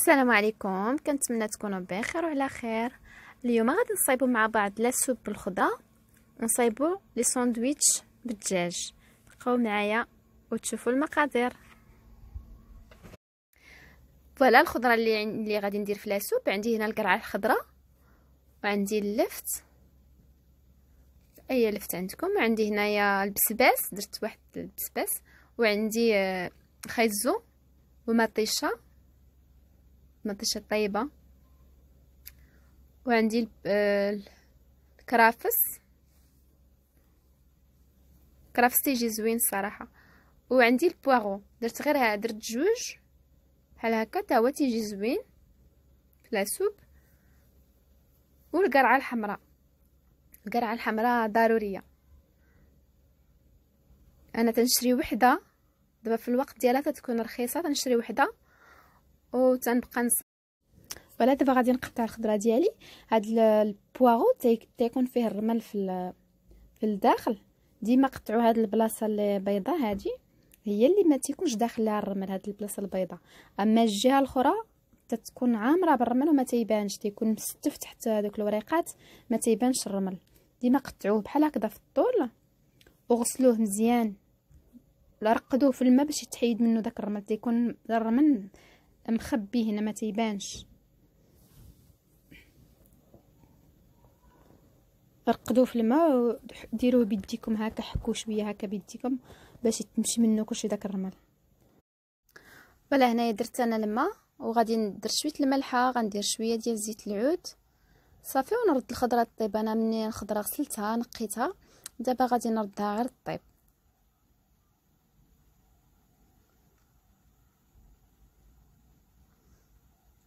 السلام عليكم كنتمنى تكونوا بخير وعلى خير اليوم غادي نصايبوا مع بعض لا سوب بالخضره ونصايبوا لي ساندويتش بالدجاج بقاو معايا وتشوفوا المقادير فوالا الخضره اللي اللي غادي ندير في لا سوب عندي هنا القرعه الخضراء وعندي اللفت اي لفت عندكم وعندي هنايا البسباس درت واحد البسباس وعندي آه، خيزو ومطيشه مطيشة طيبة وعندي آه، الكرافس كرافس تيجي زوين الصراحة وعندي البواغو درت غير درت جوج بحال هكا تا هو تيجي زوين في لاسوب والقرعه الحمراء القرعه الحمراء ضروريه انا تنشري وحده دابا في الوقت ديالها تتكون رخيصه تنشري وحده وتنبقى نص ولا دابا غادي نقطع الخضره ديالي هاد البواغو تيكون فيه الرمل في في الداخل ديما قطعوا هاد البلاصه اللي بيضاء هادي هي اللي ما تيكونش داخلها الرمل هاد البلاصه البيضاء اما الجهه الاخرى تتكون عامره بالرمل وما تيبانش تيكون مستف تحت دوك الوريقات ما تيبانش الرمل ديما قطعوه بحال هكذا في الطول وغسلوه مزيان رقدوه في الماء باش يتحيد منه داك الرمل تيكون الرمل مخبي هنا ما تيبانش رقدوه في الماء وديروه بيديكم هكا حكو شويه هكا بيديكم باش تمشي منه كلشي داك الرمل فوالا هنايا درت انا الماء وغادي ندير شويه الملحه غندير شويه ديال زيت العود صافي ونرد الخضره طيب انا مني الخضره غسلتها نقيتها دابا غادي نردها غير طيب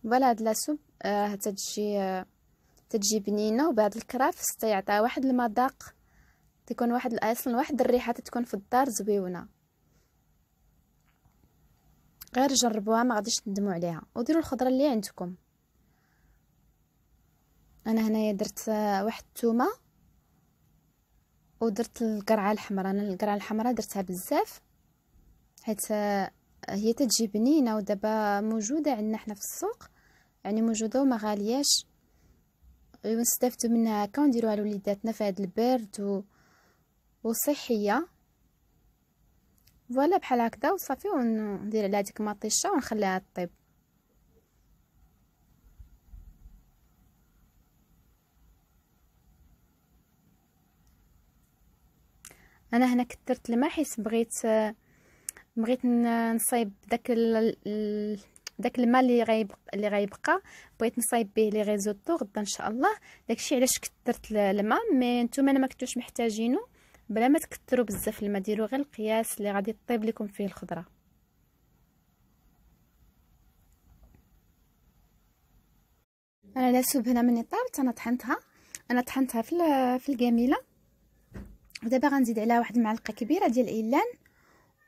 فوالا هاد لاسوب آه تتجي آه تتجي بنينه وبهاد الكرافس تيعطيها واحد المذاق تيكون واحد اصلا واحد الريحه تتكون في الدار زويونه غير جربوها ما غاديش تندموا عليها وديروا الخضره اللي عندكم انا هنايا درت آه، واحد الثومه ودرت القرعه الحمراء انا القرعه الحمراء درتها بزاف حيت آه، هي تتجي بنينه ودابا موجوده عندنا حنا في السوق يعني موجوده وما غالياش ونستفدوا منها هكا ونديروها لوليداتنا في هذا البرد و... وصحيه فوالا بحال هكذا وصافي وندير عليها هذيك مطيشه ونخليها طيب انا هنا كثرت الماء حيت بغيت بغيت نصايب داك ال... داك الماء اللي غيبقى اللي غيبقى بغيت نصايب به لي ريزوطو غدا ان شاء الله داكشي علاش كثرت الماء مي نتوما ما كنتوش محتاجينو بلا ما تكثروا بزاف الماء ديروا غير القياس اللي غادي طيب لكم فيه الخضره انا العسوب هنا مني طابت انا طحنتها انا طحنتها في في الجميله ودابا غنزيد عليها واحد المعلقه كبيره ديال الإيلان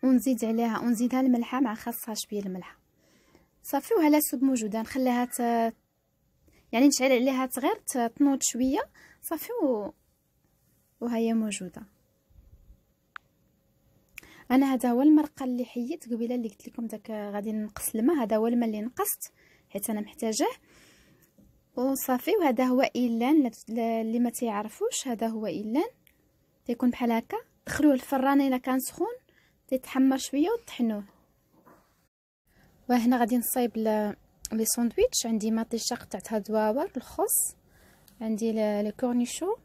ونزيد عليها ونزيدها الملحه مع خاصها شويه الملحه صافي وها السب موجوده نخليها ت... يعني نشعل عليها تغير تنوض شويه صافي و... وهي موجوده انا هذا هو المرقه اللي حيت قبيله اللي قلت لكم داك غادي نقص الماء هذا هو الماء اللي نقصت حيت انا محتاجه وصافي وهذا هو ايلان اللي ما تيعرفوش هذا هو ايلان تيكون بحال هكا دخلوه الفران الا كان سخون تيتحمر شويه وتطحنوه وهنا غادي نصايب لي ساندويتش عندي ماطي شق تاع الخص عندي لي كورنيشو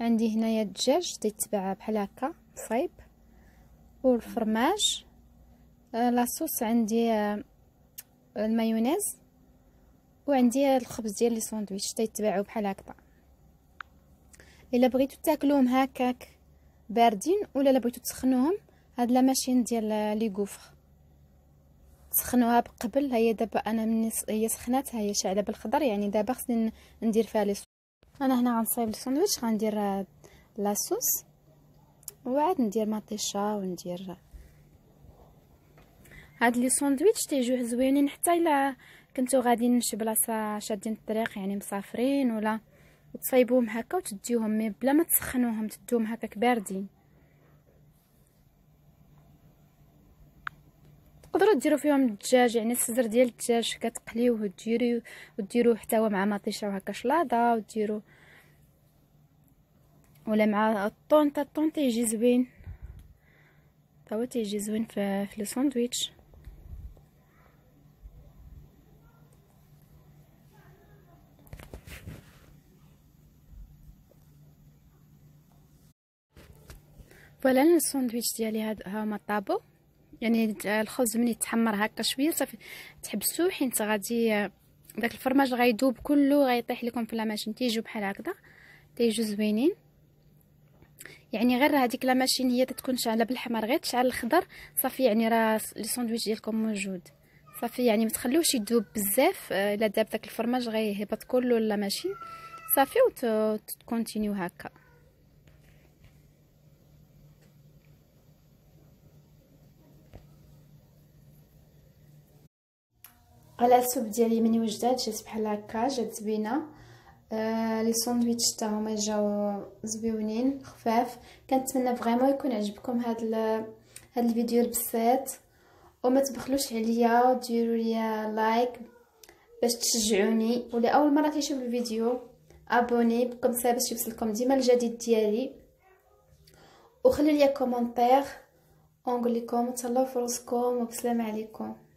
عندي هنايا الدجاج تيتباع بحال هكا مصايب والفرماج آه لاصوص عندي آه، المايونيز وعندي الخبز ديال لي ساندويتش تيتباعو بحال هكا الا بغيتو تاكلوهم هكاك باردين ولا بغيتو تسخنوهم هاد لا ماشين ديال آه، لي غوفر سخنوها بقبل هي دابا انا مني هي سخنات هي شاعله بالخضر يعني دابا خصني ندير فيها لي انا هنا غنصايب الساندويتش غندير لاصوص وعاد ندير مطيشه وندير هاد لي ساندويتش تيجيو زوينين حتى الا كنتو غاديين شي بلاصه شادين الطريق يعني مسافرين ولا تصايبوهم هكا وتديوهم مي بلا ما تسخنوهم تديوهم هكاك باردين تقدروا ديروا فيهم الدجاج يعني الصدر ديال الدجاج كتقليوه وديريو وديروه حتى هو مع مطيشه وهكا شلاضه وديروا ولا مع الطون حتى الطون تيجي زوين حتى هو تيجي زوين في, في الساندويتش فوالا الساندويتش ديالي هاد ها هما طابو يعني الخبز من يتحمر هكا شويه صافي تحبسوه حيت غادي داك الفرماج غيدوب كله غيطيح لكم في لاماشين تيجيو بحال هكذا تيجيو زوينين يعني غير هذيك لاماشين هي تتكون شعله بالحمر غير تشعل الخضر صافي يعني راه لي ساندويتش ديالكم موجود صافي يعني ما تخلوش يذوب بزاف آه، الا داب داك الفرماج غيهبط كله لاماشين صافي وتكونتينيو هكا على السوب ديالي من وجدات جات بحال هكا جات زوينه آه، لي ساندويتش تا هما جاو زويونين خفاف كنتمنى فريمون يكون عجبكم هاد ال... هاد الفيديو البسيط وما تبخلوش عليا وديروا لي لايك باش تشجعوني ولي اول مره كيشوف الفيديو ابوني بكم سا باش يوصلكم ديما الجديد ديالي وخليو لي كومونتير ونقول لكم تهلاو في وبسلام عليكم